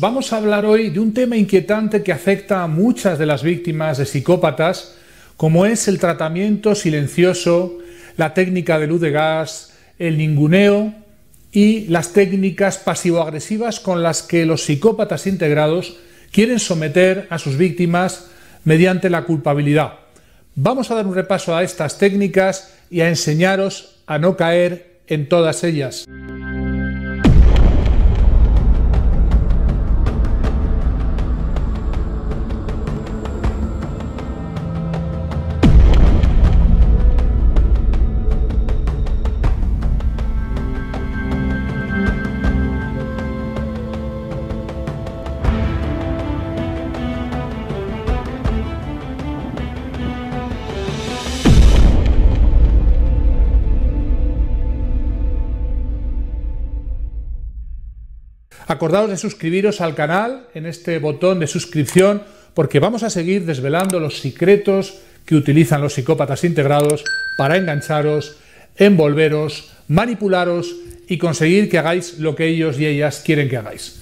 vamos a hablar hoy de un tema inquietante que afecta a muchas de las víctimas de psicópatas, como es el tratamiento silencioso, la técnica de luz de gas, el ninguneo y las técnicas pasivo-agresivas con las que los psicópatas integrados quieren someter a sus víctimas mediante la culpabilidad. Vamos a dar un repaso a estas técnicas y a enseñaros a no caer en todas ellas. Acordaos de suscribiros al canal en este botón de suscripción porque vamos a seguir desvelando los secretos que utilizan los psicópatas integrados para engancharos, envolveros, manipularos y conseguir que hagáis lo que ellos y ellas quieren que hagáis.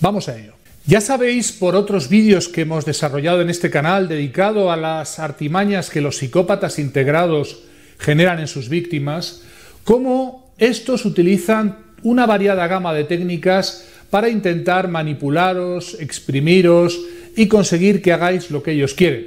Vamos a ello. Ya sabéis por otros vídeos que hemos desarrollado en este canal dedicado a las artimañas que los psicópatas integrados generan en sus víctimas, cómo estos utilizan una variada gama de técnicas para intentar manipularos, exprimiros y conseguir que hagáis lo que ellos quieren.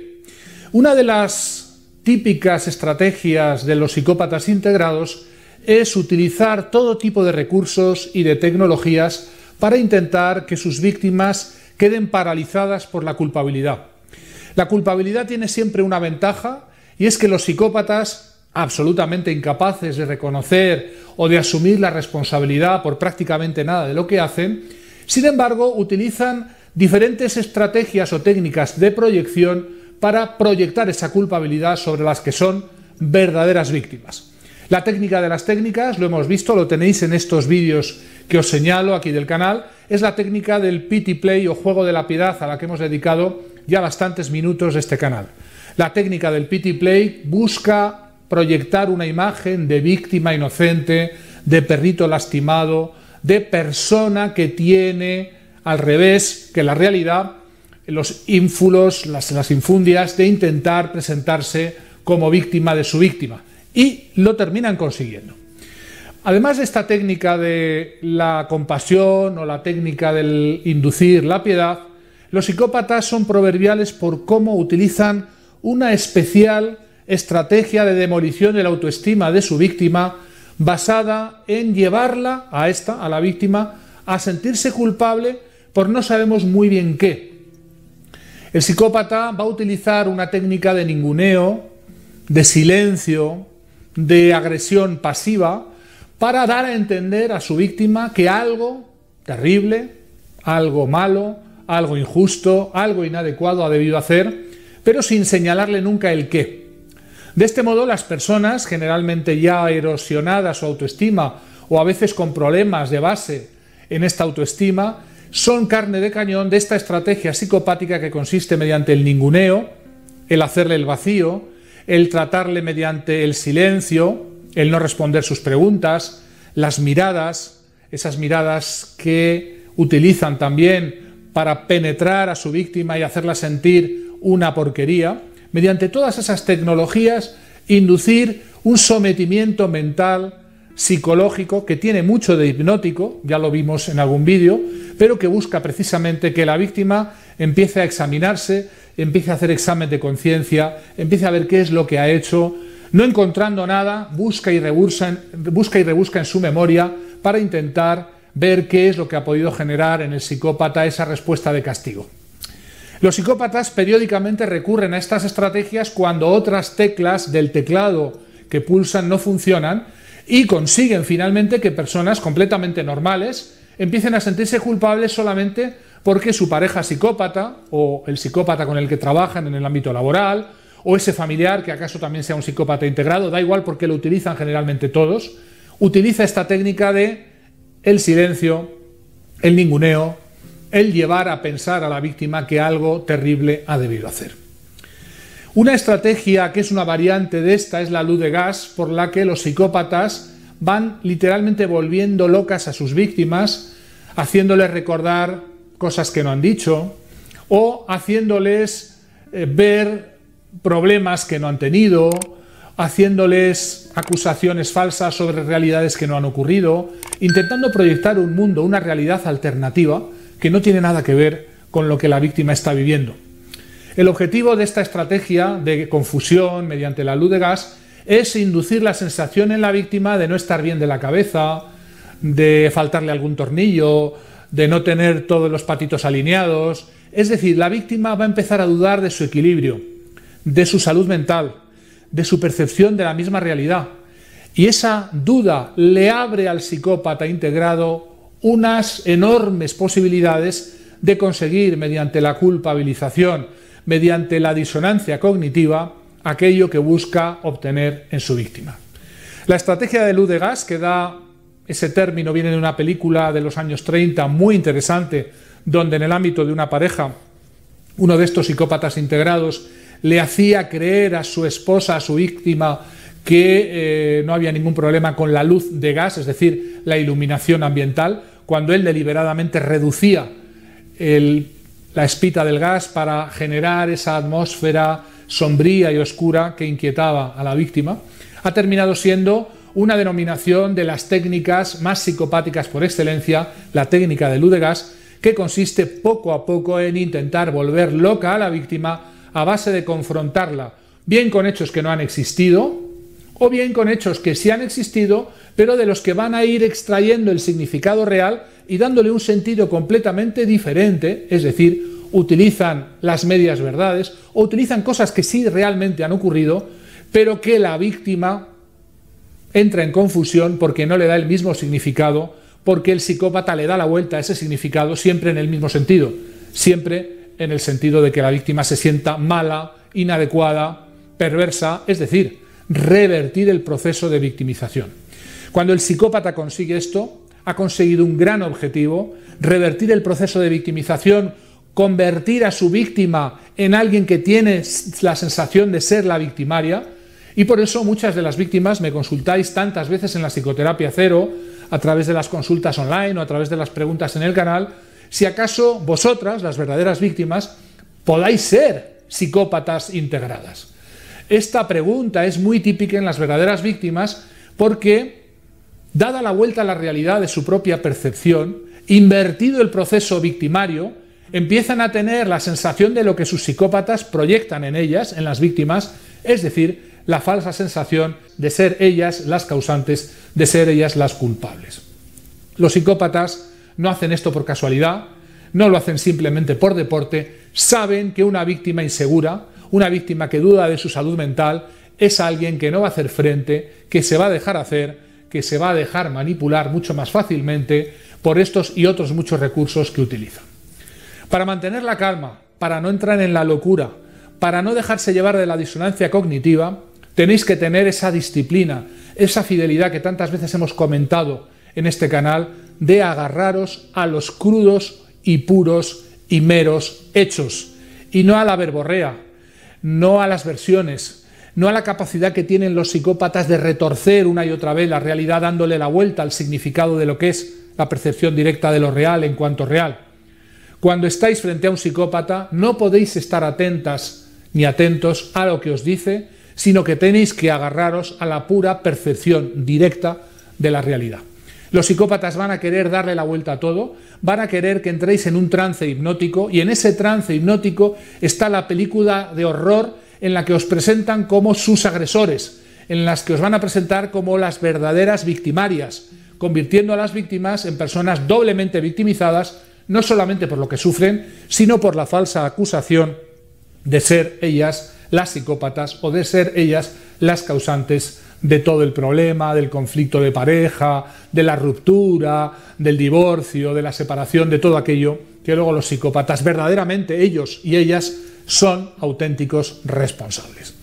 Una de las típicas estrategias de los psicópatas integrados es utilizar todo tipo de recursos y de tecnologías para intentar que sus víctimas queden paralizadas por la culpabilidad. La culpabilidad tiene siempre una ventaja y es que los psicópatas absolutamente incapaces de reconocer o de asumir la responsabilidad por prácticamente nada de lo que hacen, sin embargo utilizan diferentes estrategias o técnicas de proyección para proyectar esa culpabilidad sobre las que son verdaderas víctimas. La técnica de las técnicas, lo hemos visto, lo tenéis en estos vídeos que os señalo aquí del canal, es la técnica del pity play o juego de la piedad a la que hemos dedicado ya bastantes minutos de este canal. La técnica del pity play busca proyectar una imagen de víctima inocente, de perrito lastimado, de persona que tiene al revés que la realidad los ínfulos, las, las infundias de intentar presentarse como víctima de su víctima. Y lo terminan consiguiendo. Además de esta técnica de la compasión o la técnica del inducir la piedad, los psicópatas son proverbiales por cómo utilizan una especial estrategia de demolición de la autoestima de su víctima basada en llevarla a esta, a la víctima, a sentirse culpable por no sabemos muy bien qué. El psicópata va a utilizar una técnica de ninguneo, de silencio, de agresión pasiva, para dar a entender a su víctima que algo terrible, algo malo, algo injusto, algo inadecuado ha debido hacer, pero sin señalarle nunca el qué. De este modo, las personas, generalmente ya erosionadas su autoestima o a veces con problemas de base en esta autoestima, son carne de cañón de esta estrategia psicopática que consiste mediante el ninguneo, el hacerle el vacío, el tratarle mediante el silencio, el no responder sus preguntas, las miradas, esas miradas que utilizan también para penetrar a su víctima y hacerla sentir una porquería, mediante todas esas tecnologías, inducir un sometimiento mental, psicológico, que tiene mucho de hipnótico, ya lo vimos en algún vídeo, pero que busca precisamente que la víctima empiece a examinarse, empiece a hacer examen de conciencia, empiece a ver qué es lo que ha hecho, no encontrando nada, busca y, rebusca, busca y rebusca en su memoria para intentar ver qué es lo que ha podido generar en el psicópata esa respuesta de castigo. Los psicópatas periódicamente recurren a estas estrategias cuando otras teclas del teclado que pulsan no funcionan y consiguen finalmente que personas completamente normales empiecen a sentirse culpables solamente porque su pareja psicópata o el psicópata con el que trabajan en el ámbito laboral o ese familiar que acaso también sea un psicópata integrado, da igual porque lo utilizan generalmente todos, utiliza esta técnica de el silencio, el ninguneo, el llevar a pensar a la víctima que algo terrible ha debido hacer. Una estrategia que es una variante de esta es la luz de gas, por la que los psicópatas van literalmente volviendo locas a sus víctimas, haciéndoles recordar cosas que no han dicho o haciéndoles eh, ver problemas que no han tenido, haciéndoles acusaciones falsas sobre realidades que no han ocurrido, intentando proyectar un mundo, una realidad alternativa, que no tiene nada que ver con lo que la víctima está viviendo. El objetivo de esta estrategia de confusión mediante la luz de gas es inducir la sensación en la víctima de no estar bien de la cabeza, de faltarle algún tornillo, de no tener todos los patitos alineados. Es decir, la víctima va a empezar a dudar de su equilibrio, de su salud mental, de su percepción de la misma realidad. Y esa duda le abre al psicópata integrado unas enormes posibilidades de conseguir mediante la culpabilización, mediante la disonancia cognitiva, aquello que busca obtener en su víctima. La estrategia de luz de gas, que da ese término, viene de una película de los años 30 muy interesante, donde en el ámbito de una pareja, uno de estos psicópatas integrados le hacía creer a su esposa, a su víctima, que eh, no había ningún problema con la luz de gas, es decir, la iluminación ambiental, cuando él deliberadamente reducía la espita del gas para generar esa atmósfera sombría y oscura que inquietaba a la víctima, ha terminado siendo una denominación de las técnicas más psicopáticas por excelencia, la técnica de luz de gas, que consiste poco a poco en intentar volver loca a la víctima a base de confrontarla, bien con hechos que no han existido, o bien con hechos que sí han existido, pero de los que van a ir extrayendo el significado real y dándole un sentido completamente diferente, es decir, utilizan las medias verdades o utilizan cosas que sí realmente han ocurrido, pero que la víctima entra en confusión porque no le da el mismo significado, porque el psicópata le da la vuelta a ese significado siempre en el mismo sentido, siempre en el sentido de que la víctima se sienta mala, inadecuada, perversa, es decir, revertir el proceso de victimización. Cuando el psicópata consigue esto, ha conseguido un gran objetivo, revertir el proceso de victimización, convertir a su víctima en alguien que tiene la sensación de ser la victimaria, y por eso muchas de las víctimas me consultáis tantas veces en la psicoterapia cero, a través de las consultas online o a través de las preguntas en el canal, si acaso vosotras, las verdaderas víctimas, podáis ser psicópatas integradas. Esta pregunta es muy típica en las verdaderas víctimas porque, dada la vuelta a la realidad de su propia percepción, invertido el proceso victimario, empiezan a tener la sensación de lo que sus psicópatas proyectan en ellas, en las víctimas, es decir, la falsa sensación de ser ellas las causantes, de ser ellas las culpables. Los psicópatas no hacen esto por casualidad, no lo hacen simplemente por deporte, saben que una víctima insegura, una víctima que duda de su salud mental es alguien que no va a hacer frente, que se va a dejar hacer, que se va a dejar manipular mucho más fácilmente por estos y otros muchos recursos que utiliza. Para mantener la calma, para no entrar en la locura, para no dejarse llevar de la disonancia cognitiva, tenéis que tener esa disciplina, esa fidelidad que tantas veces hemos comentado en este canal, de agarraros a los crudos y puros y meros hechos, y no a la verborrea, no a las versiones, no a la capacidad que tienen los psicópatas de retorcer una y otra vez la realidad dándole la vuelta al significado de lo que es la percepción directa de lo real en cuanto real. Cuando estáis frente a un psicópata, no podéis estar atentas ni atentos a lo que os dice, sino que tenéis que agarraros a la pura percepción directa de la realidad. Los psicópatas van a querer darle la vuelta a todo, van a querer que entréis en un trance hipnótico y en ese trance hipnótico está la película de horror en la que os presentan como sus agresores, en las que os van a presentar como las verdaderas victimarias, convirtiendo a las víctimas en personas doblemente victimizadas, no solamente por lo que sufren, sino por la falsa acusación de ser ellas las psicópatas o de ser ellas las causantes de todo el problema, del conflicto de pareja, de la ruptura, del divorcio, de la separación, de todo aquello que luego los psicópatas verdaderamente ellos y ellas son auténticos responsables.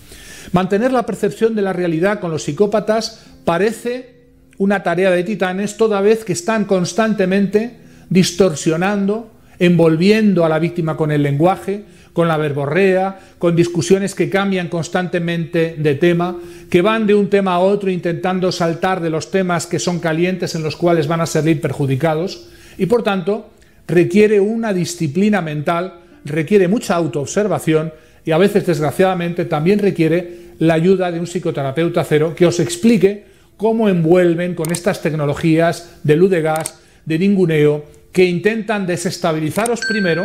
Mantener la percepción de la realidad con los psicópatas parece una tarea de titanes toda vez que están constantemente distorsionando, envolviendo a la víctima con el lenguaje, con la verborrea, con discusiones que cambian constantemente de tema, que van de un tema a otro intentando saltar de los temas que son calientes en los cuales van a salir perjudicados y por tanto requiere una disciplina mental, requiere mucha autoobservación y a veces desgraciadamente también requiere la ayuda de un psicoterapeuta cero que os explique cómo envuelven con estas tecnologías de luz de gas, de ninguneo, que intentan desestabilizaros primero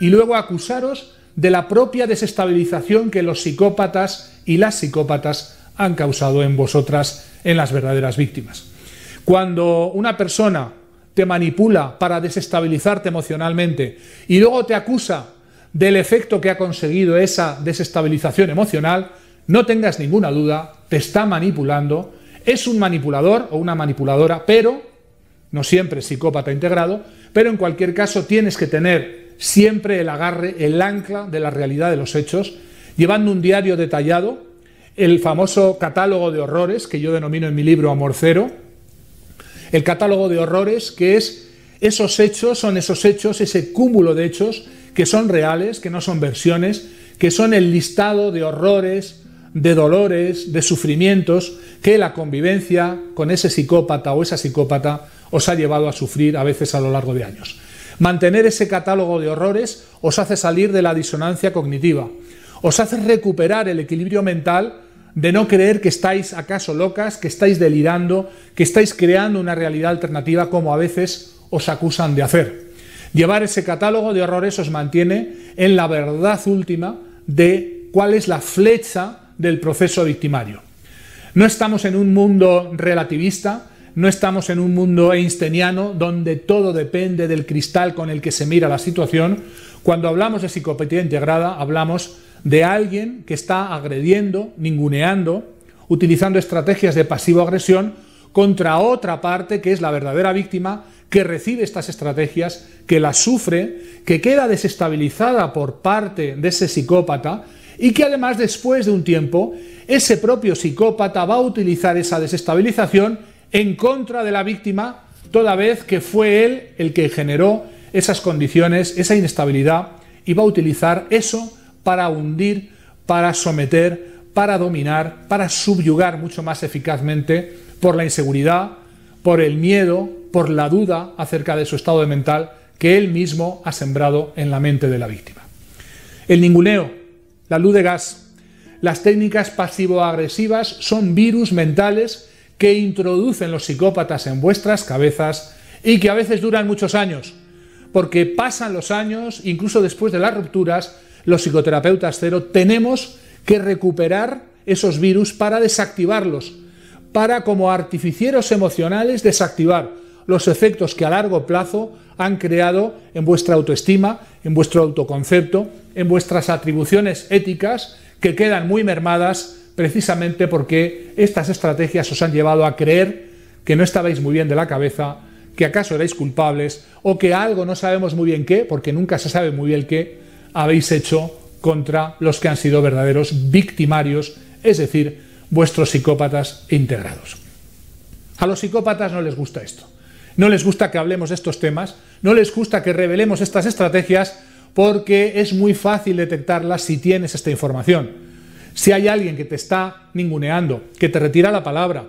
y luego acusaros de la propia desestabilización que los psicópatas y las psicópatas han causado en vosotras, en las verdaderas víctimas. Cuando una persona te manipula para desestabilizarte emocionalmente y luego te acusa del efecto que ha conseguido esa desestabilización emocional, no tengas ninguna duda, te está manipulando, es un manipulador o una manipuladora, pero, no siempre psicópata integrado, pero en cualquier caso tienes que tener siempre el agarre, el ancla de la realidad de los hechos, llevando un diario detallado, el famoso catálogo de horrores, que yo denomino en mi libro Amor Cero, el catálogo de horrores que es esos hechos, son esos hechos, ese cúmulo de hechos que son reales, que no son versiones, que son el listado de horrores, de dolores, de sufrimientos que la convivencia con ese psicópata o esa psicópata os ha llevado a sufrir a veces a lo largo de años. Mantener ese catálogo de horrores os hace salir de la disonancia cognitiva, os hace recuperar el equilibrio mental de no creer que estáis acaso locas, que estáis delirando, que estáis creando una realidad alternativa como a veces os acusan de hacer. Llevar ese catálogo de horrores os mantiene en la verdad última de cuál es la flecha del proceso victimario. No estamos en un mundo relativista, no estamos en un mundo einsteiniano donde todo depende del cristal con el que se mira la situación. Cuando hablamos de psicopatía integrada, hablamos de alguien que está agrediendo, ninguneando, utilizando estrategias de pasivo-agresión contra otra parte que es la verdadera víctima, que recibe estas estrategias, que las sufre, que queda desestabilizada por parte de ese psicópata y que además después de un tiempo ese propio psicópata va a utilizar esa desestabilización en contra de la víctima, toda vez que fue él el que generó esas condiciones, esa inestabilidad, y va a utilizar eso para hundir, para someter, para dominar, para subyugar mucho más eficazmente por la inseguridad, por el miedo, por la duda acerca de su estado de mental que él mismo ha sembrado en la mente de la víctima. El ninguneo, la luz de gas, las técnicas pasivo-agresivas son virus mentales que introducen los psicópatas en vuestras cabezas y que a veces duran muchos años, porque pasan los años, incluso después de las rupturas, los psicoterapeutas cero tenemos que recuperar esos virus para desactivarlos, para como artificieros emocionales desactivar los efectos que a largo plazo han creado en vuestra autoestima, en vuestro autoconcepto, en vuestras atribuciones éticas que quedan muy mermadas precisamente porque estas estrategias os han llevado a creer que no estabais muy bien de la cabeza, que acaso erais culpables o que algo no sabemos muy bien qué, porque nunca se sabe muy bien qué, habéis hecho contra los que han sido verdaderos victimarios, es decir, vuestros psicópatas integrados. A los psicópatas no les gusta esto. No les gusta que hablemos de estos temas, no les gusta que revelemos estas estrategias porque es muy fácil detectarlas si tienes esta información. Si hay alguien que te está ninguneando, que te retira la palabra,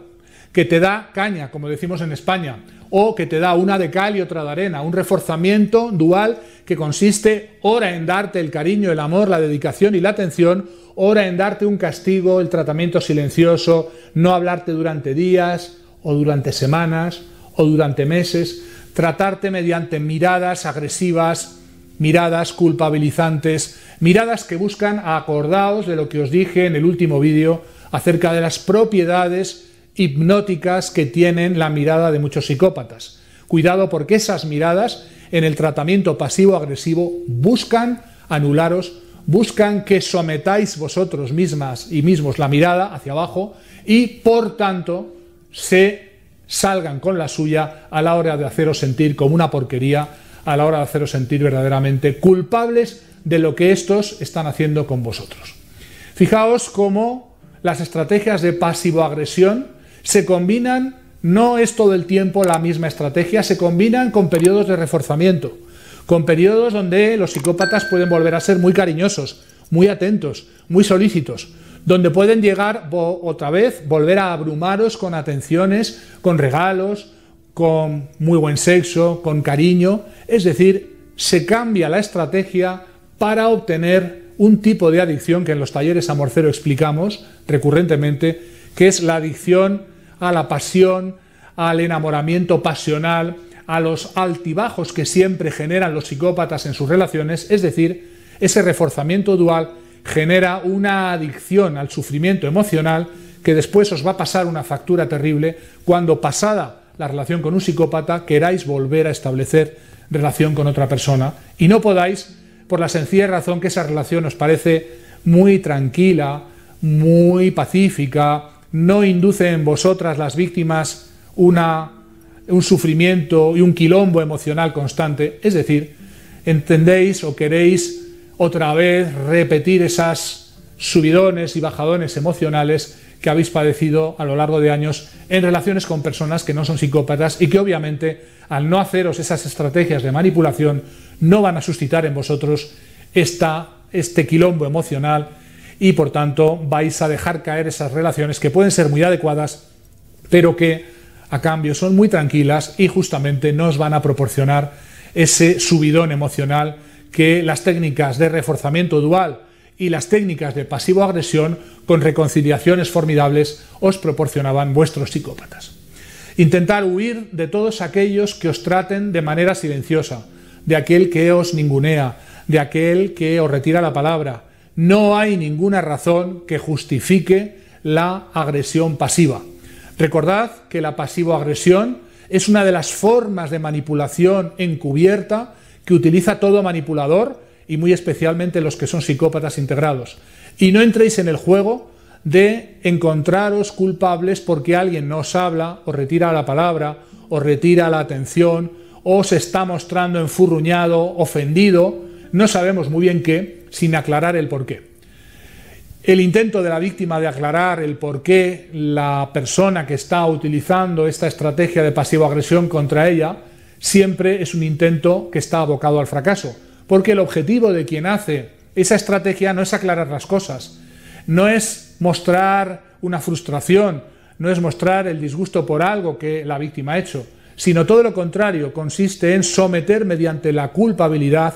que te da caña, como decimos en España, o que te da una de cal y otra de arena, un reforzamiento dual que consiste ora en darte el cariño, el amor, la dedicación y la atención, ora en darte un castigo, el tratamiento silencioso, no hablarte durante días o durante semanas o durante meses, tratarte mediante miradas agresivas, miradas culpabilizantes, miradas que buscan acordaos de lo que os dije en el último vídeo acerca de las propiedades hipnóticas que tienen la mirada de muchos psicópatas. Cuidado porque esas miradas en el tratamiento pasivo-agresivo buscan anularos, buscan que sometáis vosotros mismas y mismos la mirada hacia abajo y por tanto se salgan con la suya a la hora de haceros sentir como una porquería a la hora de haceros sentir verdaderamente culpables de lo que estos están haciendo con vosotros. Fijaos cómo las estrategias de pasivo-agresión se combinan, no es todo el tiempo la misma estrategia, se combinan con periodos de reforzamiento, con periodos donde los psicópatas pueden volver a ser muy cariñosos, muy atentos, muy solícitos, donde pueden llegar otra vez, volver a abrumaros con atenciones, con regalos, con muy buen sexo, con cariño, es decir, se cambia la estrategia para obtener un tipo de adicción que en los talleres amorcero explicamos recurrentemente, que es la adicción a la pasión, al enamoramiento pasional, a los altibajos que siempre generan los psicópatas en sus relaciones, es decir, ese reforzamiento dual genera una adicción al sufrimiento emocional que después os va a pasar una factura terrible cuando pasada la relación con un psicópata, queráis volver a establecer relación con otra persona y no podáis por la sencilla razón que esa relación os parece muy tranquila, muy pacífica, no induce en vosotras las víctimas una, un sufrimiento y un quilombo emocional constante. Es decir, entendéis o queréis otra vez repetir esas subidones y bajadones emocionales que habéis padecido a lo largo de años en relaciones con personas que no son psicópatas y que obviamente al no haceros esas estrategias de manipulación no van a suscitar en vosotros este quilombo emocional y por tanto vais a dejar caer esas relaciones que pueden ser muy adecuadas pero que a cambio son muy tranquilas y justamente no os van a proporcionar ese subidón emocional que las técnicas de reforzamiento dual y las técnicas de pasivo-agresión con reconciliaciones formidables os proporcionaban vuestros psicópatas. Intentar huir de todos aquellos que os traten de manera silenciosa, de aquel que os ningunea, de aquel que os retira la palabra. No hay ninguna razón que justifique la agresión pasiva. Recordad que la pasivo-agresión es una de las formas de manipulación encubierta que utiliza todo manipulador y muy especialmente los que son psicópatas integrados. Y no entréis en el juego de encontraros culpables porque alguien no os habla, os retira la palabra, os retira la atención, o se está mostrando enfurruñado, ofendido, no sabemos muy bien qué, sin aclarar el porqué. El intento de la víctima de aclarar el por qué la persona que está utilizando esta estrategia de pasivo-agresión contra ella siempre es un intento que está abocado al fracaso, porque el objetivo de quien hace esa estrategia no es aclarar las cosas, no es mostrar una frustración, no es mostrar el disgusto por algo que la víctima ha hecho, sino todo lo contrario, consiste en someter mediante la culpabilidad,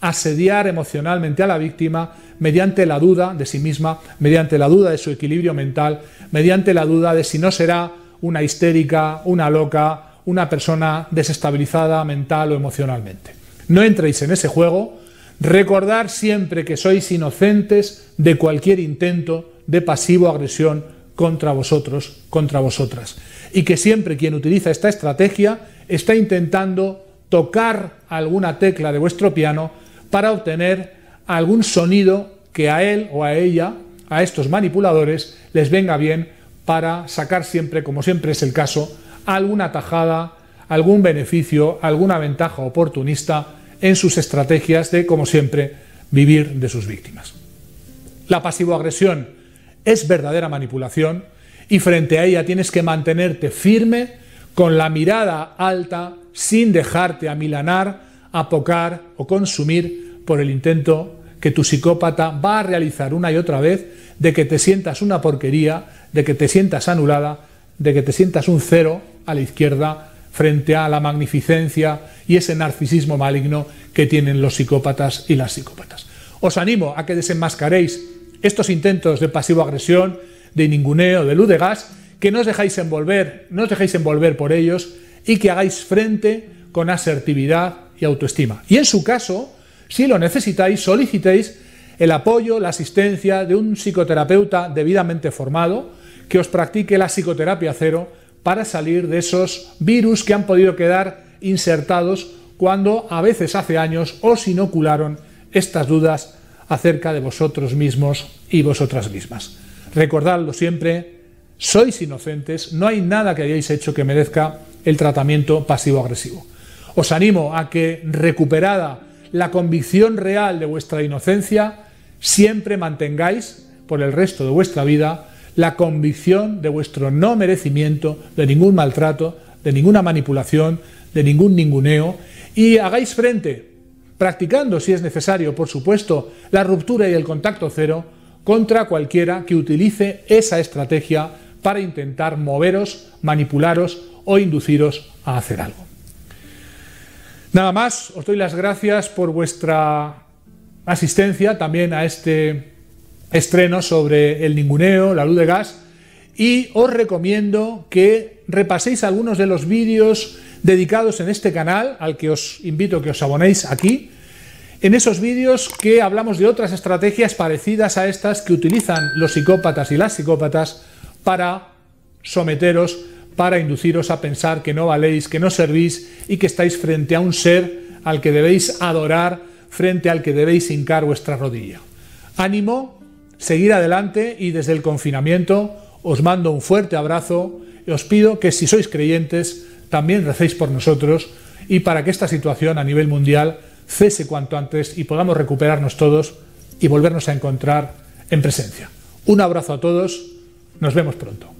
asediar emocionalmente a la víctima, mediante la duda de sí misma, mediante la duda de su equilibrio mental, mediante la duda de si no será una histérica, una loca, una persona desestabilizada mental o emocionalmente. No entréis en ese juego. Recordar siempre que sois inocentes de cualquier intento de pasivo agresión contra vosotros, contra vosotras. Y que siempre quien utiliza esta estrategia está intentando tocar alguna tecla de vuestro piano para obtener algún sonido que a él o a ella, a estos manipuladores, les venga bien para sacar siempre, como siempre es el caso, alguna tajada, algún beneficio, alguna ventaja oportunista en sus estrategias de, como siempre, vivir de sus víctimas. La pasivo-agresión es verdadera manipulación y frente a ella tienes que mantenerte firme, con la mirada alta, sin dejarte amilanar, apocar o consumir por el intento que tu psicópata va a realizar una y otra vez de que te sientas una porquería, de que te sientas anulada, de que te sientas un cero a la izquierda frente a la magnificencia y ese narcisismo maligno que tienen los psicópatas y las psicópatas. Os animo a que desenmascaréis estos intentos de pasivo-agresión, de ninguneo, de luz de gas, que no os dejáis envolver, no os dejéis envolver por ellos y que hagáis frente con asertividad y autoestima. Y en su caso, si lo necesitáis, solicitéis el apoyo, la asistencia de un psicoterapeuta debidamente formado que os practique la psicoterapia cero para salir de esos virus que han podido quedar insertados cuando a veces hace años os inocularon estas dudas acerca de vosotros mismos y vosotras mismas. Recordadlo siempre, sois inocentes, no hay nada que hayáis hecho que merezca el tratamiento pasivo-agresivo. Os animo a que, recuperada la convicción real de vuestra inocencia, siempre mantengáis por el resto de vuestra vida la convicción de vuestro no merecimiento de ningún maltrato, de ninguna manipulación, de ningún ninguneo, y hagáis frente, practicando si es necesario, por supuesto, la ruptura y el contacto cero contra cualquiera que utilice esa estrategia para intentar moveros, manipularos o induciros a hacer algo. Nada más, os doy las gracias por vuestra asistencia también a este estreno sobre el ninguneo, la luz de gas, y os recomiendo que repaséis algunos de los vídeos dedicados en este canal, al que os invito a que os abonéis aquí, en esos vídeos que hablamos de otras estrategias parecidas a estas que utilizan los psicópatas y las psicópatas para someteros, para induciros a pensar que no valéis, que no servís y que estáis frente a un ser al que debéis adorar, frente al que debéis hincar vuestra rodilla. Ánimo, seguir adelante y desde el confinamiento os mando un fuerte abrazo y os pido que si sois creyentes también recéis por nosotros y para que esta situación a nivel mundial cese cuanto antes y podamos recuperarnos todos y volvernos a encontrar en presencia. Un abrazo a todos, nos vemos pronto.